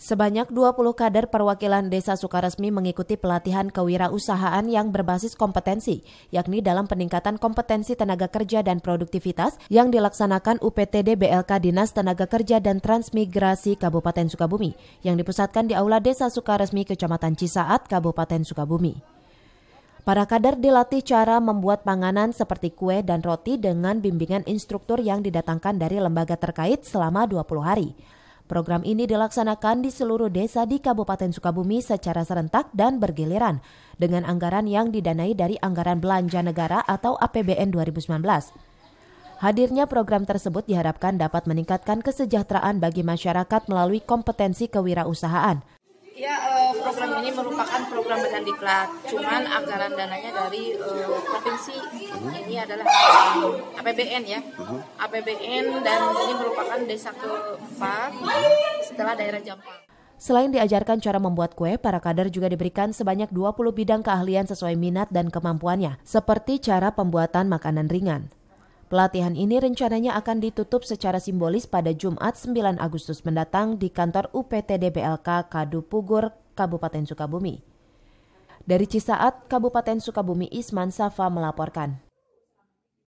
Sebanyak 20 kader perwakilan desa Sukaresmi mengikuti pelatihan kewirausahaan yang berbasis kompetensi, yakni dalam peningkatan kompetensi tenaga kerja dan produktivitas yang dilaksanakan UPTD BLK Dinas Tenaga Kerja dan Transmigrasi Kabupaten Sukabumi, yang dipusatkan di Aula Desa Sukaresmi, Kecamatan Cisaat, Kabupaten Sukabumi. Para kader dilatih cara membuat panganan seperti kue dan roti dengan bimbingan instruktur yang didatangkan dari lembaga terkait selama 20 hari. Program ini dilaksanakan di seluruh desa di Kabupaten Sukabumi secara serentak dan bergiliran dengan anggaran yang didanai dari Anggaran Belanja Negara atau APBN 2019. Hadirnya program tersebut diharapkan dapat meningkatkan kesejahteraan bagi masyarakat melalui kompetensi kewirausahaan program ini merupakan program badan diklat, cuman anggaran dananya dari uh, provinsi. Ini adalah eh, APBN ya, APBN dan ini merupakan desa keempat setelah daerah Jampang. Selain diajarkan cara membuat kue, para kader juga diberikan sebanyak 20 bidang keahlian sesuai minat dan kemampuannya, seperti cara pembuatan makanan ringan. Pelatihan ini rencananya akan ditutup secara simbolis pada Jumat 9 Agustus mendatang di kantor UPTDBLK BLK Kadu Pugur, Kabupaten Sukabumi. Dari Cisaat, Kabupaten Sukabumi Isman Safa melaporkan.